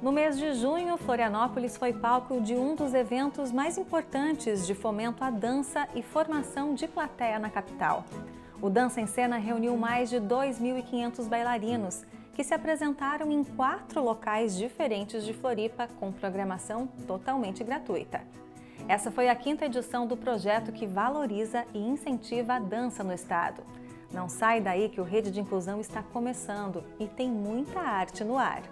No mês de junho, Florianópolis foi palco de um dos eventos mais importantes de fomento à dança e formação de plateia na capital. O Dança em Cena reuniu mais de 2.500 bailarinos, que se apresentaram em quatro locais diferentes de Floripa, com programação totalmente gratuita. Essa foi a quinta edição do projeto que valoriza e incentiva a dança no Estado. Não sai daí que o Rede de Inclusão está começando e tem muita arte no ar.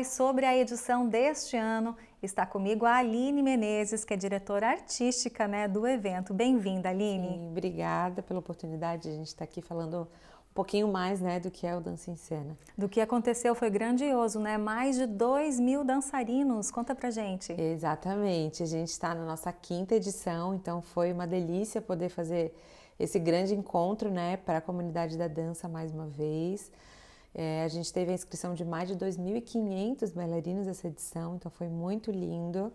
mais sobre a edição deste ano. Está comigo a Aline Menezes, que é diretora artística né, do evento. Bem-vinda, Aline. Sim, obrigada pela oportunidade de a gente estar aqui falando um pouquinho mais né, do que é o Dança em Cena. Do que aconteceu foi grandioso, né? Mais de 2 mil dançarinos. Conta pra gente. Exatamente. A gente está na nossa quinta edição, então foi uma delícia poder fazer esse grande encontro né, para a comunidade da dança mais uma vez. É, a gente teve a inscrição de mais de 2.500 bailarinos nessa edição, então foi muito lindo.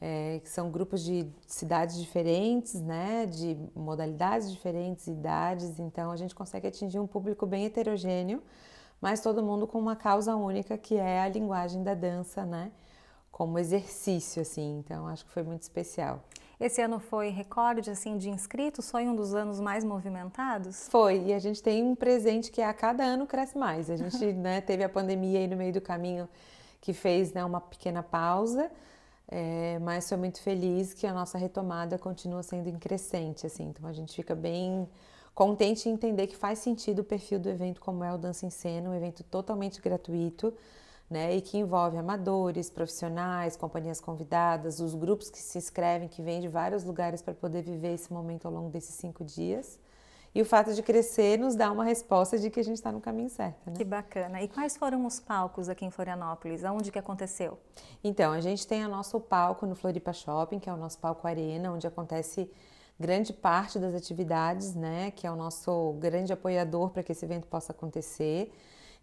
É, são grupos de cidades diferentes, né, de modalidades diferentes, idades, então a gente consegue atingir um público bem heterogêneo, mas todo mundo com uma causa única que é a linguagem da dança, né, como exercício, assim. Então acho que foi muito especial. Esse ano foi recorde assim de inscritos, foi um dos anos mais movimentados? Foi, e a gente tem um presente que a cada ano cresce mais. A gente né, teve a pandemia aí no meio do caminho que fez né, uma pequena pausa, é, mas sou muito feliz que a nossa retomada continua sendo em crescente, assim, então a gente fica bem contente em entender que faz sentido o perfil do evento como é o Dança em Cena, um evento totalmente gratuito, né? E que envolve amadores, profissionais, companhias convidadas, os grupos que se inscrevem, que vêm de vários lugares para poder viver esse momento ao longo desses cinco dias. E o fato de crescer nos dá uma resposta de que a gente está no caminho certo. Né? Que bacana. E quais foram os palcos aqui em Florianópolis? Aonde que aconteceu? Então, a gente tem o nosso palco no Floripa Shopping, que é o nosso palco Arena, onde acontece grande parte das atividades, né? Que é o nosso grande apoiador para que esse evento possa acontecer.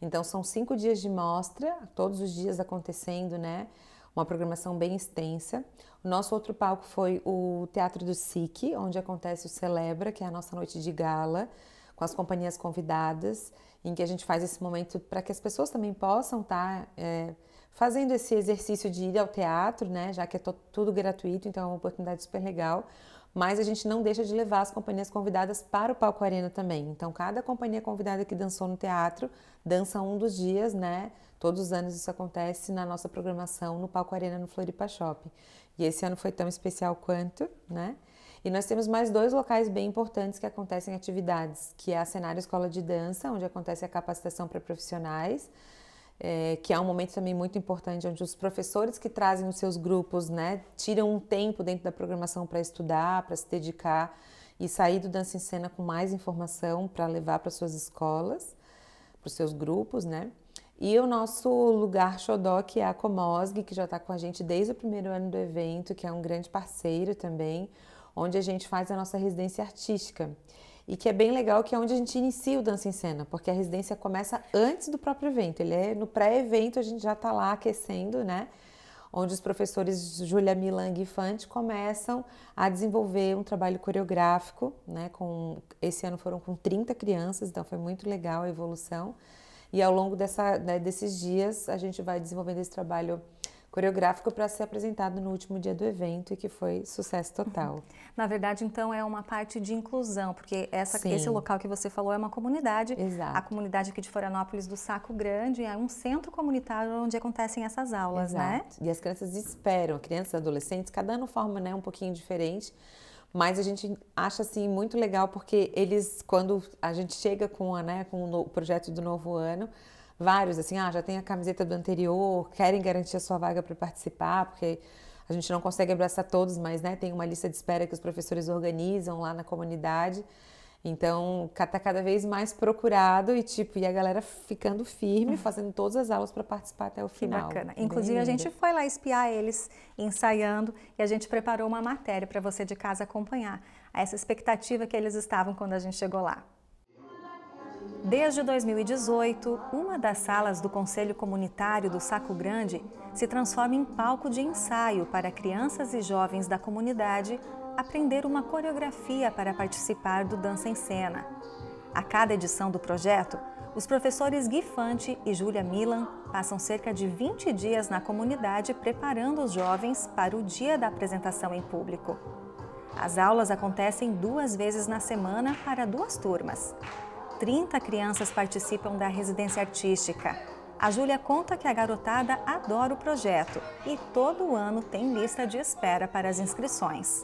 Então são cinco dias de mostra, todos os dias acontecendo, né? Uma programação bem extensa. O nosso outro palco foi o Teatro do SIC, onde acontece o Celebra, que é a nossa noite de gala, com as companhias convidadas, em que a gente faz esse momento para que as pessoas também possam estar tá, é, fazendo esse exercício de ir ao teatro, né? Já que é tudo gratuito, então é uma oportunidade super legal mas a gente não deixa de levar as companhias convidadas para o palco arena também. Então, cada companhia convidada que dançou no teatro dança um dos dias, né? Todos os anos isso acontece na nossa programação no palco arena no Floripa Shopping. E esse ano foi tão especial quanto, né? E nós temos mais dois locais bem importantes que acontecem atividades, que é a Cenário Escola de Dança, onde acontece a capacitação para profissionais, é, que é um momento também muito importante onde os professores que trazem os seus grupos, né, tiram um tempo dentro da programação para estudar, para se dedicar e sair do dança em cena com mais informação para levar para suas escolas, para os seus grupos, né? E o nosso lugar xodó, que é a Comosg, que já está com a gente desde o primeiro ano do evento, que é um grande parceiro também, onde a gente faz a nossa residência artística e que é bem legal, que é onde a gente inicia o Dança em Cena, porque a residência começa antes do próprio evento, ele é no pré-evento, a gente já está lá aquecendo, né? Onde os professores Julia Milang e Fante começam a desenvolver um trabalho coreográfico, né? Com, esse ano foram com 30 crianças, então foi muito legal a evolução. E ao longo dessa, né, desses dias, a gente vai desenvolvendo esse trabalho coreográfico para ser apresentado no último dia do evento e que foi sucesso total. Na verdade, então, é uma parte de inclusão, porque essa, esse local que você falou é uma comunidade. Exato. A comunidade aqui de Florianópolis do Saco Grande é um centro comunitário onde acontecem essas aulas, né? Exato. né? E as crianças esperam, crianças e adolescentes, cada ano forma né, um pouquinho diferente. Mas a gente acha assim muito legal porque eles, quando a gente chega com, a, né, com o projeto do novo ano, vários assim, ah, já tem a camiseta do anterior, querem garantir a sua vaga para participar, porque a gente não consegue abraçar todos, mas né, tem uma lista de espera que os professores organizam lá na comunidade. Então, está cada vez mais procurado e tipo, e a galera ficando firme, uhum. fazendo todas as aulas para participar até o final. Que bacana. Inclusive, a gente foi lá espiar eles ensaiando e a gente preparou uma matéria para você de casa acompanhar. Essa expectativa que eles estavam quando a gente chegou lá. Desde 2018, uma das salas do Conselho Comunitário do Saco Grande se transforma em palco de ensaio para crianças e jovens da comunidade aprender uma coreografia para participar do Dança em Cena. A cada edição do projeto, os professores Gui Fante e Júlia Milan passam cerca de 20 dias na comunidade preparando os jovens para o dia da apresentação em público. As aulas acontecem duas vezes na semana para duas turmas. 30 crianças participam da residência artística. A Júlia conta que a garotada adora o projeto e todo ano tem lista de espera para as inscrições.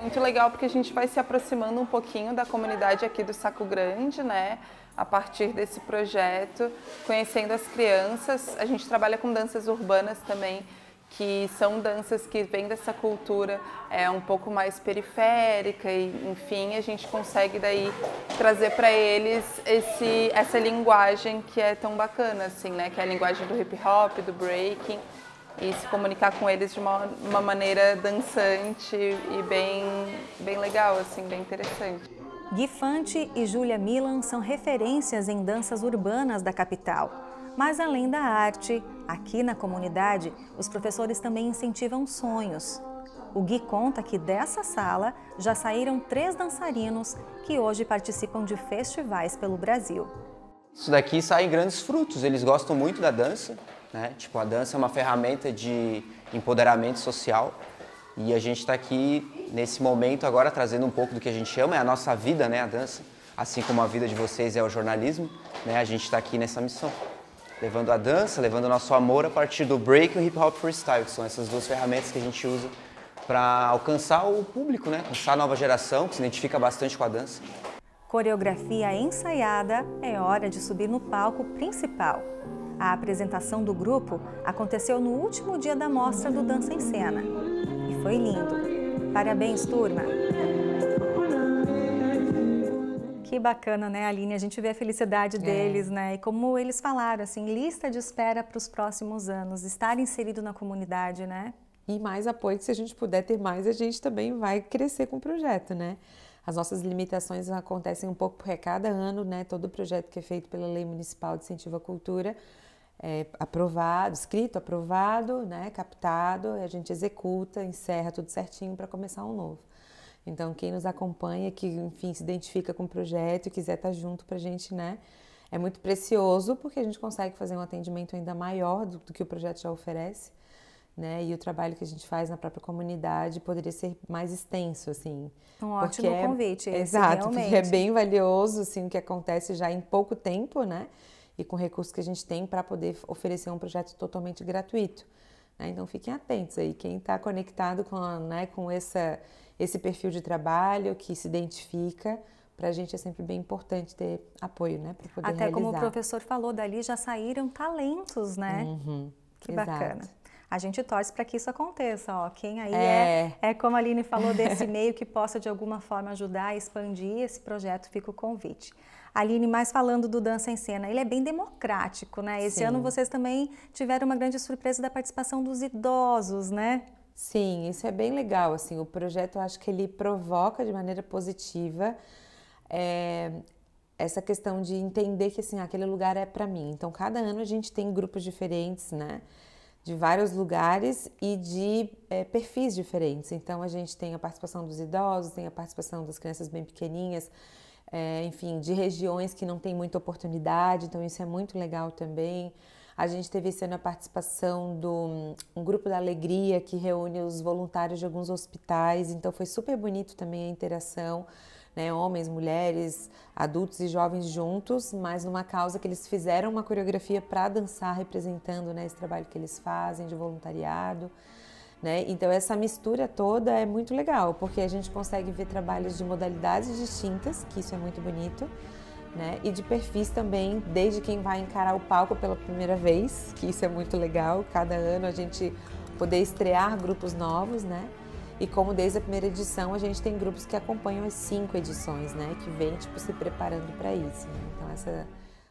Muito legal porque a gente vai se aproximando um pouquinho da comunidade aqui do Saco Grande, né? A partir desse projeto, conhecendo as crianças. A gente trabalha com danças urbanas também, que são danças que vêm dessa cultura é um pouco mais periférica e enfim a gente consegue daí trazer para eles esse essa linguagem que é tão bacana assim né que é a linguagem do hip hop do breaking e se comunicar com eles de uma, uma maneira dançante e bem bem legal assim bem interessante Gifante e Julia Milan são referências em danças urbanas da capital mas além da arte, aqui na comunidade, os professores também incentivam sonhos. O Gui conta que dessa sala já saíram três dançarinos que hoje participam de festivais pelo Brasil. Isso daqui sai grandes frutos, eles gostam muito da dança, né? Tipo, a dança é uma ferramenta de empoderamento social e a gente está aqui nesse momento agora trazendo um pouco do que a gente ama, é a nossa vida, né, a dança, assim como a vida de vocês é o jornalismo, né? A gente está aqui nessa missão levando a dança, levando o nosso amor a partir do break e o hip hop freestyle, que são essas duas ferramentas que a gente usa para alcançar o público, né? alcançar a nova geração que se identifica bastante com a dança. Coreografia ensaiada, é hora de subir no palco principal. A apresentação do grupo aconteceu no último dia da mostra do Dança em Cena. E foi lindo. Parabéns, turma! bacana, né, Aline? A gente vê a felicidade é. deles, né? E como eles falaram, assim, lista de espera para os próximos anos, estar inserido na comunidade, né? E mais apoio, se a gente puder ter mais, a gente também vai crescer com o projeto, né? As nossas limitações acontecem um pouco porque é cada ano, né? Todo projeto que é feito pela Lei Municipal de Incentivo à Cultura é aprovado, escrito, aprovado, né? Captado, a gente executa, encerra tudo certinho para começar um novo. Então, quem nos acompanha, que enfim se identifica com o projeto e quiser estar tá junto para a gente, né? É muito precioso porque a gente consegue fazer um atendimento ainda maior do, do que o projeto já oferece, né? E o trabalho que a gente faz na própria comunidade poderia ser mais extenso, assim. Um ótimo é, convite, esse, exato, realmente. porque é bem valioso, assim, o que acontece já em pouco tempo, né? E com recursos que a gente tem para poder oferecer um projeto totalmente gratuito. Né? Então fiquem atentos aí, quem está conectado com, né, com essa esse perfil de trabalho que se identifica. Para a gente é sempre bem importante ter apoio, né? Para poder Até realizar. como o professor falou, dali já saíram talentos, né? Uhum, que exato. bacana. A gente torce para que isso aconteça, ó. Quem aí é. é, é como a Aline falou, desse meio que possa de alguma forma ajudar a expandir esse projeto, fica o convite. Aline, mais falando do Dança em Cena, ele é bem democrático, né? Esse Sim. ano vocês também tiveram uma grande surpresa da participação dos idosos, né? Sim, isso é bem legal. Assim, o projeto eu acho que ele provoca de maneira positiva é, essa questão de entender que assim aquele lugar é para mim. Então, cada ano a gente tem grupos diferentes, né? De vários lugares e de é, perfis diferentes. Então, a gente tem a participação dos idosos, tem a participação das crianças bem pequenininhas, é, eh, enfim, de regiões que não tem muita oportunidade. Então, isso é muito legal também. A gente teve sendo a participação do um grupo da Alegria que reúne os voluntários de alguns hospitais, então foi super bonito também a interação. Né, homens, mulheres, adultos e jovens juntos, mas numa causa que eles fizeram uma coreografia para dançar, representando né, esse trabalho que eles fazem de voluntariado. Né? Então, essa mistura toda é muito legal, porque a gente consegue ver trabalhos de modalidades distintas, que isso é muito bonito né? E de perfis também, desde quem vai encarar o palco pela primeira vez, que isso é muito legal, cada ano a gente poder estrear grupos novos, né? E como desde a primeira edição, a gente tem grupos que acompanham as cinco edições, né? Que vem, tipo, se preparando para isso. Né? Então, essa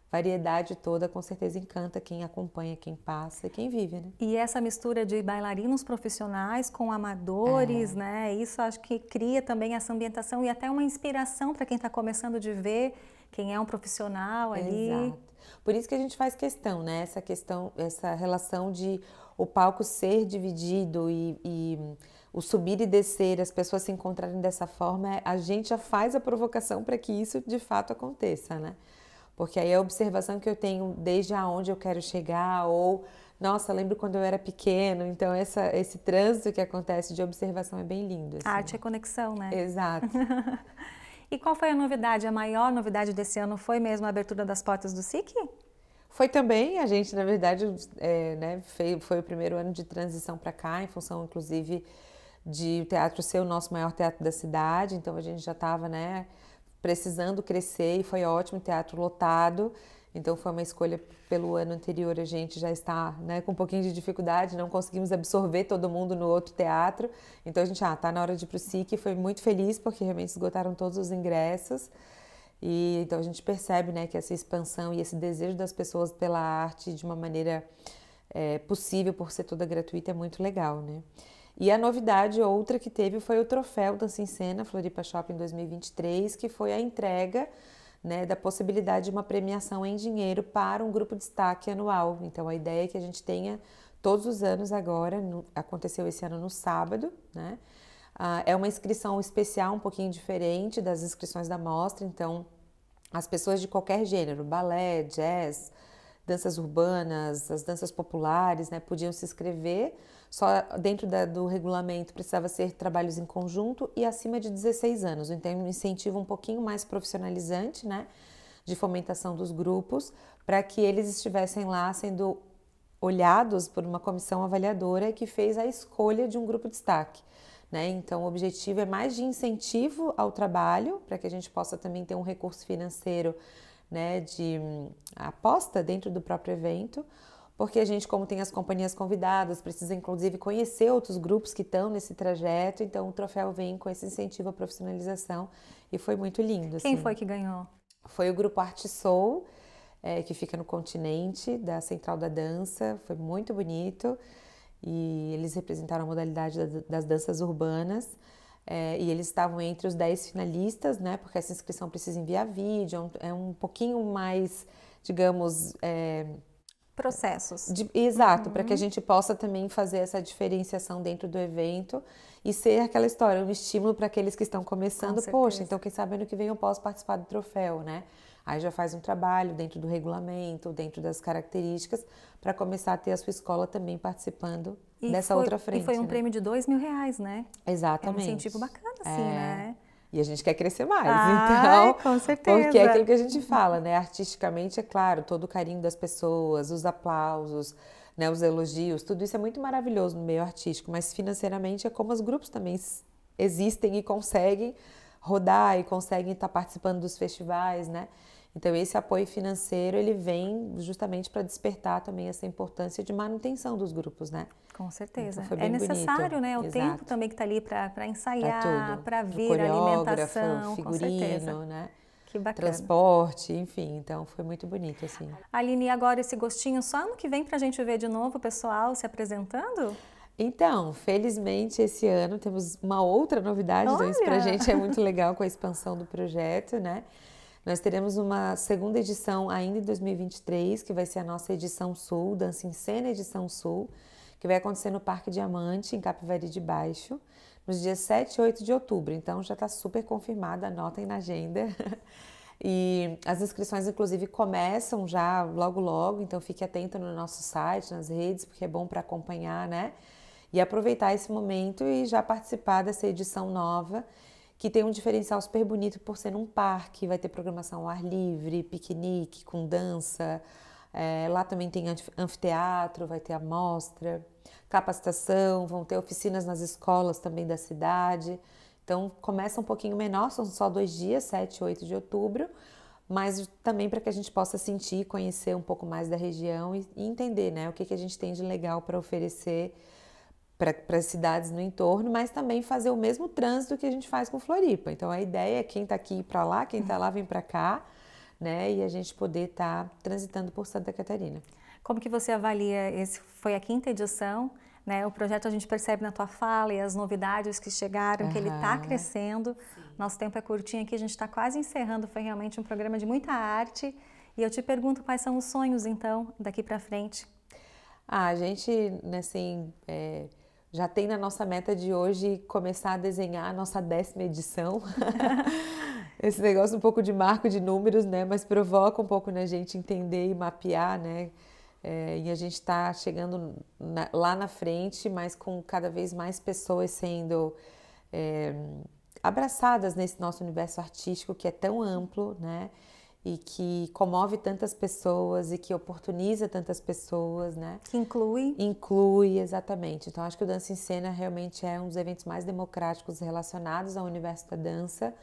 variedade toda com certeza encanta quem acompanha, quem passa, quem vive, né? E essa mistura de bailarinos profissionais com amadores, é. né? Isso acho que cria também essa ambientação e até uma inspiração para quem está começando de ver quem é um profissional ali. Exato. Por isso que a gente faz questão, né? Essa questão, essa relação de o palco ser dividido e, e o subir e descer, as pessoas se encontrarem dessa forma, a gente já faz a provocação para que isso de fato aconteça, né? Porque aí é a observação que eu tenho desde aonde eu quero chegar, ou nossa, lembro quando eu era pequeno, então essa, esse trânsito que acontece de observação é bem lindo. Assim. A arte é conexão, né? Exato. E qual foi a novidade? A maior novidade desse ano foi mesmo a abertura das portas do SIC? Foi também, a gente, na verdade, é, né, foi, foi o primeiro ano de transição para cá, em função, inclusive, de o teatro ser o nosso maior teatro da cidade, então a gente já estava, né, precisando crescer e foi ótimo, teatro lotado. Então foi uma escolha pelo ano anterior, a gente já está né, com um pouquinho de dificuldade, não conseguimos absorver todo mundo no outro teatro. Então a gente, ah, tá na hora de ir o SIC, foi muito feliz porque realmente esgotaram todos os ingressos. E então a gente percebe, né, que essa expansão e esse desejo das pessoas pela arte de uma maneira é, possível por ser toda gratuita é muito legal, né? E a novidade outra que teve foi o troféu Dança em Cena Floripa Shopping 2023, que foi a entrega né, da possibilidade de uma premiação em dinheiro para um grupo de destaque anual. Então a ideia é que a gente tenha todos os anos agora, no, aconteceu esse ano no sábado, né? Ah, é uma inscrição especial, um pouquinho diferente das inscrições da mostra, então as pessoas de qualquer gênero, balé, jazz, danças urbanas, as danças populares, né, podiam se inscrever, só dentro da, do regulamento precisava ser trabalhos em conjunto e acima de 16 anos, então um incentivo um pouquinho mais profissionalizante, né, de fomentação dos grupos, para que eles estivessem lá sendo olhados por uma comissão avaliadora que fez a escolha de um grupo de destaque. Né? Então, o objetivo é mais de incentivo ao trabalho, para que a gente possa também ter um recurso financeiro né, de hum, aposta dentro do próprio evento, porque a gente, como tem as companhias convidadas, precisa inclusive conhecer outros grupos que estão nesse trajeto, então o troféu vem com esse incentivo à profissionalização e foi muito lindo. Quem assim. foi que ganhou? Foi o grupo Arte Soul, é, que fica no continente da Central da Dança, foi muito bonito e eles representaram a modalidade das danças urbanas. É, e eles estavam entre os 10 finalistas, né? Porque essa inscrição precisa enviar vídeo, é um, é um pouquinho mais, digamos. É, Processos. De, exato, uhum. para que a uhum. gente possa também fazer essa diferenciação dentro do evento e ser aquela história, um estímulo para aqueles que estão começando. Com Poxa, então quem sabe ano que vem eu posso participar do troféu, né? Aí já faz um trabalho dentro do regulamento, dentro das características, para começar a ter a sua escola também participando e nessa foi, outra frente. E foi um né? prêmio de dois mil reais, né? Exatamente. É um incentivo bacana, assim, é. né? E a gente quer crescer mais, ah, então. Com certeza. Porque é aquilo que a gente fala, né? Artisticamente, é claro, todo o carinho das pessoas, os aplausos, né, os elogios, tudo isso é muito maravilhoso no meio artístico, mas financeiramente é como os grupos também existem e conseguem rodar e conseguem estar participando dos festivais, né? Então esse apoio financeiro ele vem justamente para despertar também essa importância de manutenção dos grupos, né? Com então, certeza. Então, é necessário, bonito. né? O Exato. tempo também que está ali para ensaiar, para vir, alimentação, figurino, né? Que bacana. Transporte, enfim, então foi muito bonito, assim. Aline, agora esse gostinho só ano que vem para a gente ver de novo o pessoal se apresentando? Então, felizmente esse ano temos uma outra novidade, Olha. então isso para a gente é muito legal com a expansão do projeto, né? Nós teremos uma segunda edição ainda em 2023, que vai ser a nossa edição Sul, Dança em Cena Edição Sul, que vai acontecer no Parque Diamante, em Capivari de Baixo, nos dias 7 e 8 de outubro. Então já está super confirmada, anotem na agenda. E as inscrições, inclusive, começam já logo logo, então fique atento no nosso site, nas redes, porque é bom para acompanhar, né? E aproveitar esse momento e já participar dessa edição nova que tem um diferencial super bonito por ser num parque, vai ter programação ao ar livre, piquenique, com dança. É, lá também tem anfiteatro, vai ter amostra, capacitação, vão ter oficinas nas escolas também da cidade. Então começa um pouquinho menor, são só dois dias, 7 e 8 de outubro, mas também para que a gente possa sentir, conhecer um pouco mais da região e, entender né, o que, que a gente tem de legal para oferecer para as cidades no entorno, mas também fazer o mesmo trânsito que a gente faz com Floripa. Então a ideia é quem está aqui ir para lá, quem está lá vem para cá, né? E a gente poder estar tá transitando por Santa Catarina. Como que você avalia esse? Foi a quinta edição, né? O projeto a gente percebe na tua fala e as novidades que chegaram, uhum. que ele está crescendo. Nosso tempo é curtinho aqui, a gente está quase encerrando. Foi realmente um programa de muita arte. E eu te pergunto quais são os sonhos então daqui para frente. Ah, a gente, né, assim, é já tem na nossa meta de hoje começar a desenhar a nossa décima edição. Esse negócio um pouco de marco de números, né? Mas provoca um pouco na né, gente entender e mapear, né? É, e a gente está chegando na, lá na frente, mas com cada vez mais pessoas sendo é, abraçadas nesse nosso universo artístico que é tão amplo, né? e que comove tantas pessoas e que oportuniza tantas pessoas, né? Que inclui. Inclui, exatamente. Então, acho que o Dança em Cena realmente é um dos eventos mais democráticos relacionados ao universo da dança,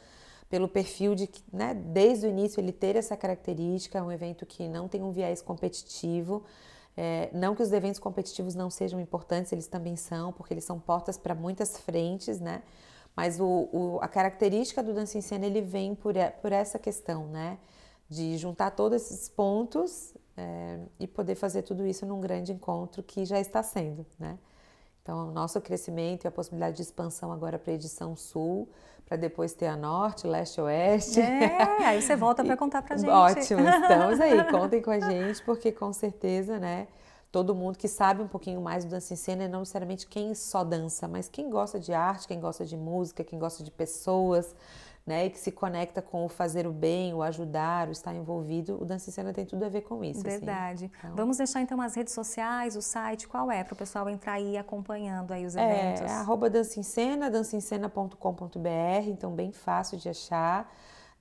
pelo perfil de que, né, desde o início ele ter essa característica, é um evento que não tem um viés competitivo. É, não que os eventos competitivos não sejam importantes, eles também são, porque eles são portas para muitas frentes, né? Mas o, o, a característica do dança em cena ele vem por, por essa questão, né? de juntar todos esses pontos é, e poder fazer tudo isso num grande encontro que já está sendo, né? Então, o nosso crescimento e a possibilidade de expansão agora para a edição sul, para depois ter a norte, leste, oeste. É, aí você volta para contar para gente. Ótimo, estamos aí, contem com a gente, porque com certeza, né? Todo mundo que sabe um pouquinho mais do dança em cena, é não necessariamente quem só dança, mas quem gosta de arte, quem gosta de música, quem gosta de pessoas, né, e que se conecta com o fazer o bem, o ajudar, o estar envolvido, o Dança em Cena tem tudo a ver com isso. Assim. Verdade. Assim. Então, Vamos deixar então as redes sociais, o site, qual é, para o pessoal entrar aí acompanhando aí os é, eventos. É, é arroba Dança em Cena, dançaincena.com.br, então bem fácil de achar.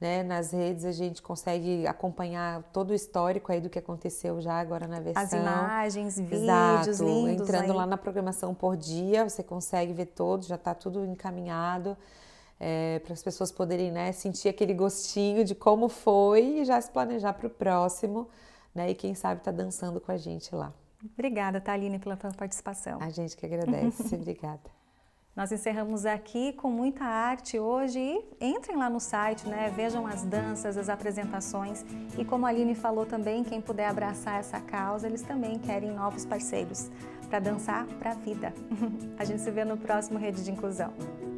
Né, nas redes a gente consegue acompanhar todo o histórico aí do que aconteceu já agora na versão. As imagens, vídeos lindos. Entrando aí. lá na programação por dia, você consegue ver todos, já está tudo encaminhado é, para as pessoas poderem né, sentir aquele gostinho de como foi e já se planejar para o próximo, né? E quem sabe tá dançando com a gente lá. Obrigada, Thaline, pela tua participação. A gente que agradece, obrigada. Nós encerramos aqui com muita arte hoje e entrem lá no site, né? Vejam as danças, as apresentações e como a Aline falou também, quem puder abraçar essa causa, eles também querem novos parceiros para dançar para a vida. a gente se vê no próximo Rede de Inclusão.